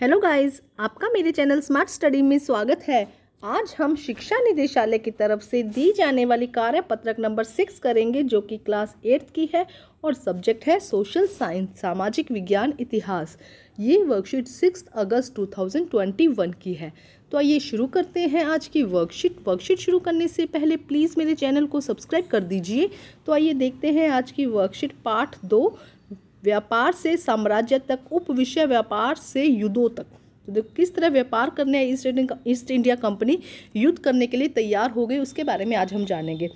hello guys आपका मेरे channel smart study में स्वागत है आज हम शिक्षा निदेशालय की तरफ से दी जाने वाली कार्य पत्रक नंबर सिक्स करेंगे जो कि क्लास एट्थ की है और सब्जेक्ट है सोशल साइंस सामाजिक विज्ञान इतिहास ये वर्कशीट सिक्स अगस्त 2021 की है तो आइए शुरू करते हैं आज की वर्कशीट वर्कशीट शुरू करने से पहले प्लीज़ मेरे चैनल को सब्सक्राइब कर दीजिए तो आइए देखते हैं आज की वर्कशीट पार्ट दो व्यापार से साम्राज्य तक उप विषय व्यापार से युद्धों तक तो देखो किस तरह व्यापार करने ईस्ट इंडिया कंपनी युद्ध करने के लिए तैयार हो गई उसके बारे में आज हम जानेंगे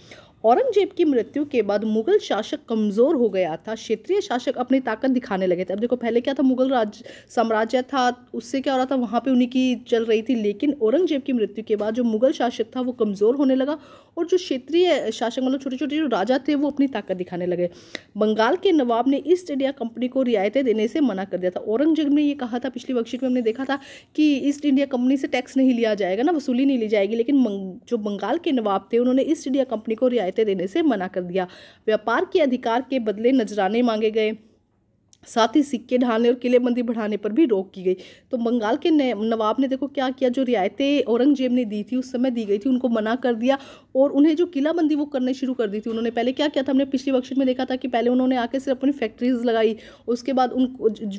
औरंगजेब की मृत्यु के बाद मुगल शासक कमज़ोर हो गया था क्षेत्रीय शासक अपनी ताकत दिखाने लगे थे अब देखो पहले क्या था मुगल राज साम्राज्य था उससे क्या हो रहा था वहाँ पे उन्हीं की चल रही थी लेकिन औरंगजेब की मृत्यु के बाद जो मुगल शासक था वो कमज़ोर होने लगा और जो क्षेत्रीय शासक मतलब छोटे छोटे जो राजा थे वो अपनी ताकत दिखाने लगे बंगाल के नवाब ने ईस्ट इंडिया कंपनी को रियायतें देने से मना कर दिया था औरंगजेब ने ये कहा था पिछली वर्कशीट में हमने देखा था कि ईस्ट इंडिया कंपनी से टैक्स नहीं लिया जाएगा ना वसूली नहीं ली जाएगी लेकिन जो बंगाल के नवाब थे उन्होंने ईस्ट इंडिया कंपनी को रियायत रियायतें देने से मना कर दिया व्यापार के अधिकार के बदले नजराने मांगे गए साथ ही सिक्के ढालने और किलेबंदी बढ़ाने पर भी रोक की गई तो बंगाल के नवाब ने देखो क्या किया जो रियायतें औरंगजेब ने दी थी उस समय दी गई थी उनको मना कर दिया और उन्हें जो किलाबंदी वो करने शुरू कर दी थी उन्होंने पहले क्या किया था हमने पिछली वक्शन में देखा था कि पहले उन्होंने आके सिर्फ अपनी फैक्ट्रीज लगाई उसके बाद उन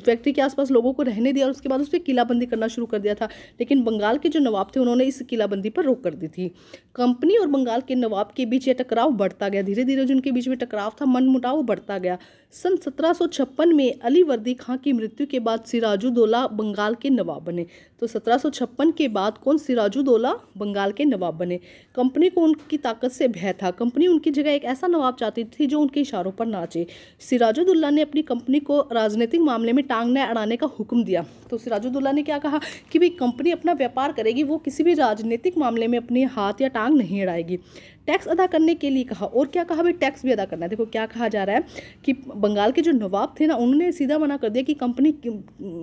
फैक्ट्री के आसपास लोगों को रहने दिया और उसके बाद उस पर किलाबंदी करना शुरू कर दिया था लेकिन बंगाल के जो नवाब थे उन्होंने इस किलाबंदी पर रोक कर दी थी कंपनी और बंगाल के नवाब के बीच यह टकराव बढ़ता गया धीरे धीरे जो उनके बीच में टकराव था मनमुटाव बढ़ता गया सन सत्रह में अली वर्दी खां की मृत्यु के बाद सिराजुद्दौला बंगाल के नवाब बने तो सत्रह के बाद कौन सिराजुद्दौला बंगाल के नवाब बने कंपनी को उन की ताकत से भय था कंपनी उनकी जगह एक ऐसा नवाब चाहती थी जो उनके इशारों पर नाचे सिराजुद्दुल्ला ने अपनी कंपनी को राजनीतिक मामले में टांग न अड़ाने का हुक्म दिया तो सिराजुद्दुल्ला ने क्या कहा कि भाई कंपनी अपना व्यापार करेगी वो किसी भी राजनीतिक मामले में अपने हाथ या टांग नहीं अड़ाएगी टैक्स अदा करने के लिए कहा और क्या कहा भाई टैक्स भी अदा करना है देखो क्या कहा जा रहा है कि बंगाल के जो नवाब थे ना उन्होंने सीधा मना कर दिया कि कंपनी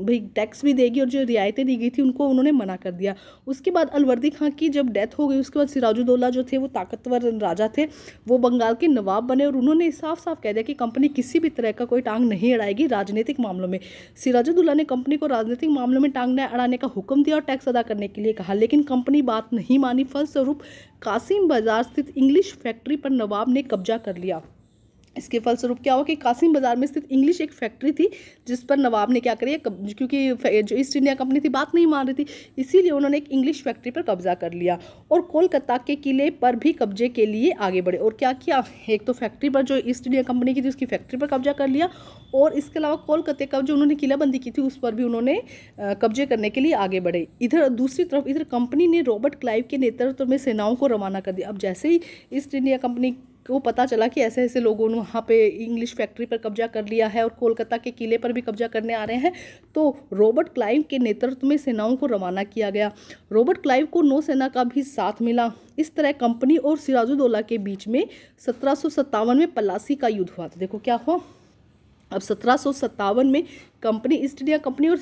भाई टैक्स भी देगी और जो रियायतें दी गई थी उनको उन्होंने मना कर दिया उसके बाद अलवर्दी खां की जब डेथ हो गई उसके बाद सिराजुद्दौला जो थे वो ताकतवर राजा थे वो बंगाल के नवाब बने और उन्होंने साफ साफ कह दिया कि कंपनी किसी भी तरह का कोई टांग नहीं अड़ाएगी राजनीतिक मामलों में सिराजुद्दौला ने कंपनी को राजनीतिक मामलों में टांग न अड़ाने का हुक्म दिया और टैक्स अदा करने के लिए कहा लेकिन कंपनी बात नहीं मानी फलस्वरूप कासिम बाजार स्थित इंग्लिश फैक्ट्री पर नवाब ने कब्जा कर लिया इसके फलस्वरूप क्या हुआ कि कासिम बाजार में स्थित इंग्लिश एक फैक्ट्री थी जिस पर नवाब ने क्या करी क्योंकि जो ईस्ट इंडिया कंपनी थी बात नहीं मान रही थी इसीलिए उन्होंने एक इंग्लिश फैक्ट्री पर कब्जा कर लिया और कोलकाता के किले पर भी कब्जे के लिए आगे बढ़े और क्या किया एक तो फैक्ट्री पर जो ईस्ट इंडिया कंपनी की थी उसकी फैक्ट्री पर कब्जा कर लिया और इसके अलावा कोलकाता का जो उन्होंने किलाबंदी की थी उस पर भी उन्होंने कब्जे करने के लिए आगे बढ़े इधर दूसरी तरफ इधर कंपनी ने रॉबर्ट क्लाइव के नेतृत्व में सेनाओं को रवाना कर दिया अब जैसे ही ईस्ट इंडिया कंपनी को पता चला कि ऐसे ऐसे लोगों ने वहाँ पे इंग्लिश फैक्ट्री पर कब्जा कर लिया है और कोलकाता के किले पर भी कब्जा करने आ रहे हैं तो रॉबर्ट क्लाइव के नेतृत्व में सेनाओं को रवाना किया गया रॉबर्ट क्लाइव को नौसेना का भी साथ मिला इस तरह कंपनी और सिराजुद्दौला के बीच में सत्रह में पलासी का युद्ध हुआ था देखो क्या हुआ अब सत्रह में कंपनी ईस्ट इंडिया कंपनी और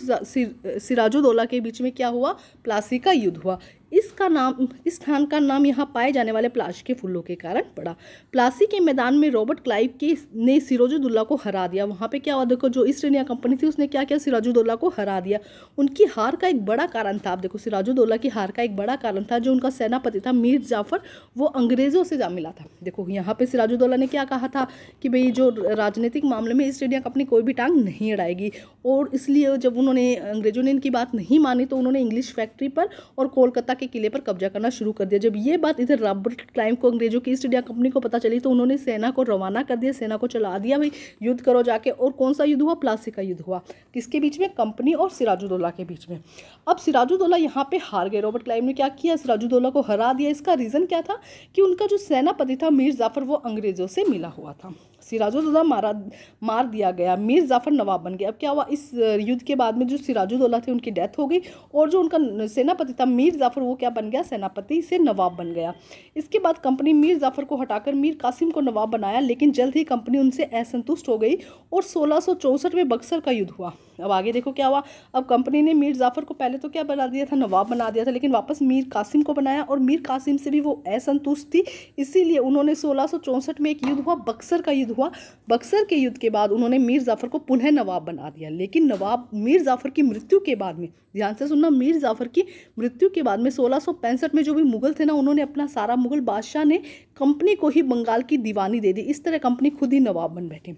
सिराजुद्दौला के बीच में क्या हुआ प्लासी का युद्ध हुआ इसका नाम इस स्थान का नाम यहाँ पाए जाने वाले प्लाश के फूलों के कारण पड़ा प्लासी के मैदान में रॉबर्ट क्लाइव के ने सिराजुद्दौला को हरा दिया वहाँ पे क्या हुआ देखो जो ईस्ट इंडिया कंपनी थी उसने क्या किया सिराजुद्दौला को हरा दिया उनकी हार का एक बड़ा कारण था आप देखो सिराजुद्दौला की हार का एक बड़ा कारण था जो उनका सेनापति था मीर जाफर वो अंग्रेज़ों से जा मिला था देखो यहाँ पर सिराजुद्दौला ने क्या कहा था कि भाई जो राजनीतिक मामले में ईस्ट इंडिया कंपनी कोई भी टांग नहीं अड़ाएगी और इसलिए जब उन्होंने अंग्रेज़ों ने इनकी बात नहीं मानी तो उन्होंने इंग्लिश फैक्ट्री पर और कोलकाता के किले पर कब्जा करना शुरू कर दिया जब ये बात इधर रॉबर्ट क्लाइम को अंग्रेज़ों की ईस्ट इंडिया कंपनी को पता चली तो उन्होंने सेना को रवाना कर दिया सेना को चला दिया भाई युद्ध करो जाके और कौन सा युद्ध हुआ प्लासी का युद्ध हुआ किसके बीच में कंपनी और सिराजुद्दौला के बीच में अब सिराजुद्दौला यहाँ पे हार गए रॉबर्ट क्लाइम ने क्या किया सिराजुद्दौला को हरा दिया इसका रीज़न क्या था कि उनका जो सेनापति था मीर जाफर वो अंग्रेज़ों से मिला हुआ था सिराजुद्दौला मारा मार दिया गया मीर जाफ़र नवाब बन गया अब क्या हुआ इस युद्ध के बाद में जो सिराजुद्दौला थे उनकी डेथ हो गई और जो उनका सेनापति था मीर जाफ़र वो क्या बन गया सेनापति से नवाब बन गया इसके बाद कंपनी मीर जाफ़र को हटाकर मीर कासिम को नवाब बनाया लेकिन जल्द ही कंपनी उनसे असंतुष्ट हो गई और सोलह में बक्सर का युद्ध हुआ अब आगे देखो क्या हुआ अब कंपनी ने मीर जाफ़र को पहले तो क्या बना दिया था नवाब बना दिया था लेकिन वापस मीर कासिम को बनाया और मीर कासिम से भी वो असंतुष्ट थी इसीलिए उन्होंने सोलह में एक युद्ध हुआ बक्सर का युद्ध हुआ बक्सर के युद्ध के बाद उन्होंने मीर जाफ़र को पुनः नवाब बना दिया लेकिन नवाब मीर जाफ़र की मृत्यु के बाद में ध्यान से सुनना मीर जाफ़र की मृत्यु के बाद में सोलह में जो भी मुगल थे ना उन्होंने अपना सारा मुगल बादशाह ने कंपनी को ही बंगाल की दीवानी दे दी इस तरह कंपनी खुद ही नवाब बन बैठी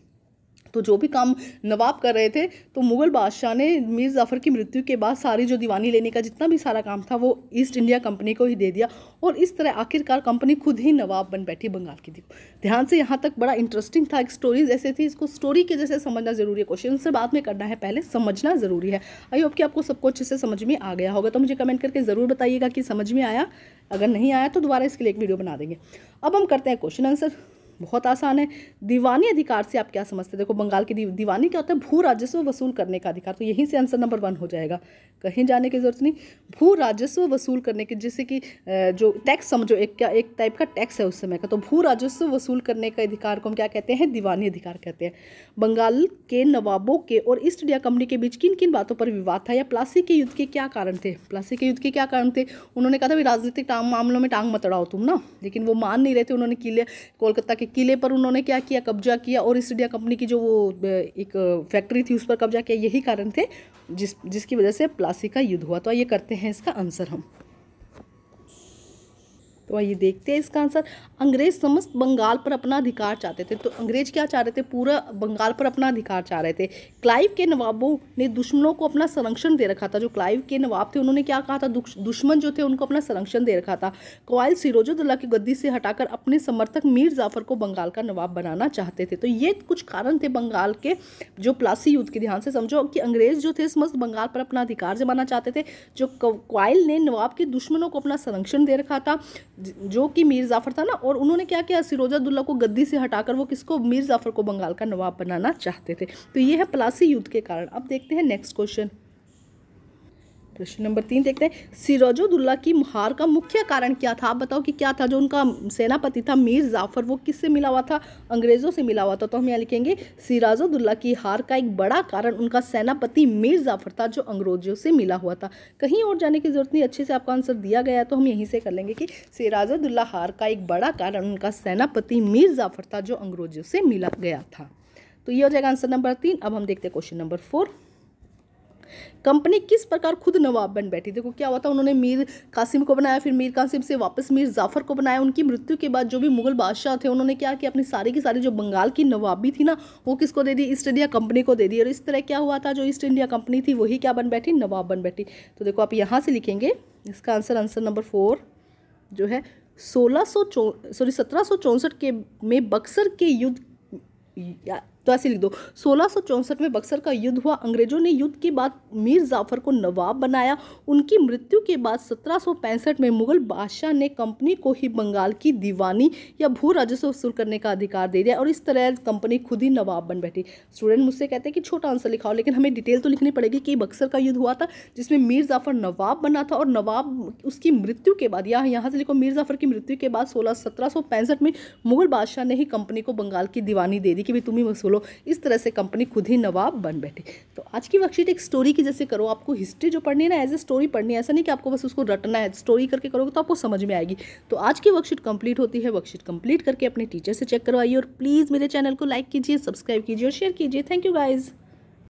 तो जो भी काम नवाब कर रहे थे तो मुग़ल बादशाह ने मीर जाफर की मृत्यु के बाद सारी जो दीवानी लेने का जितना भी सारा काम था वो ईस्ट इंडिया कंपनी को ही दे दिया और इस तरह आखिरकार कंपनी खुद ही नवाब बन बैठी बंगाल की थी ध्यान से यहाँ तक बड़ा इंटरेस्टिंग था एक स्टोरीज ऐसे थी इसको स्टोरी के जैसे समझना ज़रूरी है क्वेश्चन से बाद में करना है पहले समझना ज़रूरी है आई होप कि आपको सबको अच्छे से समझ में आ गया होगा तो मुझे कमेंट करके ज़रूर बताइएगा कि समझ में आया अगर नहीं आया तो दोबारा इसके लिए एक वीडियो बना देंगे अब हम करते हैं क्वेश्चन आंसर बहुत आसान है दीवानी अधिकार से आप क्या समझते हैं देखो बंगाल की दीवानी क्या होता है भू राजस्व वसूल करने का अधिकार तो यहीं से आंसर नंबर वन हो जाएगा कहीं जाने की जरूरत नहीं भू राजस्व वसूल करने के जैसे कि जो टैक्स समझो एक क्या एक टाइप का टैक्स है उस समय का तो भू राजस्व वसूल करने का अधिकार को हम क्या कहते हैं दीवानी अधिकार कहते हैं बंगाल के नवाबों के और ईस्ट इंडिया कंपनी के बीच किन किन बातों पर विवाद था या प्लासी के युद्ध के क्या कारण थे प्लासी के युद्ध के क्या कारण थे उन्होंने कहा था राजनीतिक मामलों में टांग मतड़ाओ तुम ना लेकिन वो मान नहीं रहे थे उन्होंने किले कोलकाता के किले पर उन्होंने क्या किया कब्जा किया और ईस्ट इंडिया कंपनी की जो वो एक फैक्ट्री थी उस पर कब्जा किया यही कारण थे जिस जिसकी वजह से प्लासी का युद्ध हुआ तो ये करते हैं इसका आंसर हम तो आइए देखते हैं इसका आंसर अंग्रेज समस्त बंगाल पर अपना अधिकार चाहते थे तो अंग्रेज क्या चाह रहे थे पूरा बंगाल पर अपना अधिकार चाह रहे थे क्लाइव के नवाबों ने दुश्मनों को अपना संरक्षण दे रखा था जो क्लाइव के नवाब थे उन्होंने क्या कहा था दुश्मन जो थे उनको अपना संरक्षण दे रखा था कवायल सिरोजुद्दौला की गद्दी से हटाकर अपने समर्थक मीर जाफर को बंगाल का नवाब बनाना चाहते थे तो ये कुछ कारण थे बंगाल के जो प्लासी युद्ध के ध्यान से समझो कि अंग्रेज जो थे समस्त बंगाल पर अपना अधिकार जमाना चाहते थे जो क्वाइल ने नवाब के दुश्मनों को अपना संरक्षण दे रखा था जो कि मीर जाफ़र था ना और उन्होंने क्या किया सिरोजादुल्ला को गद्दी से हटाकर वो किसको मीर जाफ़र को बंगाल का नवाब बनाना चाहते थे तो ये है प्लासी युद्ध के कारण अब देखते हैं नेक्स्ट क्वेश्चन प्रश्न नंबर तीन देखते हैं सिराजुद्दौला की हार का मुख्य कारण क्या था आप बताओ कि क्या था जो उनका सेनापति था मीर जाफर वो किससे मिला हुआ था अंग्रेज़ों से मिला हुआ था तो हम यहाँ लिखेंगे सिराजुद्दौला की हार का एक बड़ा कारण उनका सेनापति मीर जाफर था जो अंग्रेजों से मिला हुआ था कहीं और जाने की ज़रूरत नहीं अच्छे से आपका आंसर दिया गया तो हम यहीं से कर लेंगे कि सिराजुद्दौला हार का एक बड़ा कारण उनका सेनापति मीर जाफर था जो अंग्रेजों से मिला गया था तो ये हो जाएगा आंसर नंबर तीन अब हम देखते हैं क्वेश्चन नंबर फोर कंपनी किस प्रकार खुद नवाब बन बैठी देखो क्या हुआ था उन्होंने मीर कासिम को बनाया फिर मीर कासिम से वापस मीर जाफ़र को बनाया उनकी मृत्यु के बाद जो भी मुगल बादशाह थे उन्होंने क्या कि अपनी सारी की सारी जो बंगाल की नवाबी थी ना वो किसको दे दी ईस्ट इंडिया कंपनी को दे दी और इस तरह क्या हुआ था जो ईस्ट इंडिया कंपनी थी वही क्या बन बैठी नवाब बन बैठी तो देखो आप यहाँ से लिखेंगे इसका आंसर आंसर नंबर फोर जो है सोलह सौ सॉरी सत्रह सौ चौंसठ के में बक्सर के युद्ध तो ऐसे लिख दो सोलह में बक्सर का युद्ध हुआ अंग्रेजों ने युद्ध के बाद मीर जाफर को नवाब बनाया उनकी मृत्यु के बाद सत्रह में मुगल बादशाह ने कंपनी को ही बंगाल की दीवानी या भू राजस्व वसूल करने का अधिकार दे दिया और इस तरह कंपनी खुद ही नवाब बन बैठी स्टूडेंट मुझसे कहते हैं कि छोटा आंसर लिखाओ लेकिन हमें डिटेल तो लिखनी पड़ेगी कि बक्सर का युद्ध हुआ था जिसमें मीर जाफर नवाब बना था और नवाब उसकी मृत्यु के बाद या यहाँ से लिखो मीर जाफर की मृत्यु के बाद सोलह सत्रह में मुगल बादशाह ने ही कंपनी को बंगाल की दीवानी दे दी कि भाई तुम्हें वसूल बोलो इस तरह से कंपनी खुद ही नवाब बन बैठी तो आज की वर्कशीट एक स्टोरी की जैसे करो आपको हिस्ट्री जो पढ़नी है ना एज ए स्टोरी पढ़नी है ऐसा नहीं कि आपको बस उसको रटना है स्टोरी करके करोगे तो आपको समझ में आएगी तो आज की वर्कशीट कंप्लीट होती है वर्कशीट कंप्लीट करके अपने टीचर से चेक करवाइए और प्लीज़ मेरे चैनल को लाइक कीजिए सब्सक्राइब कीजिए और शेयर कीजिए थैंक यू गाइज़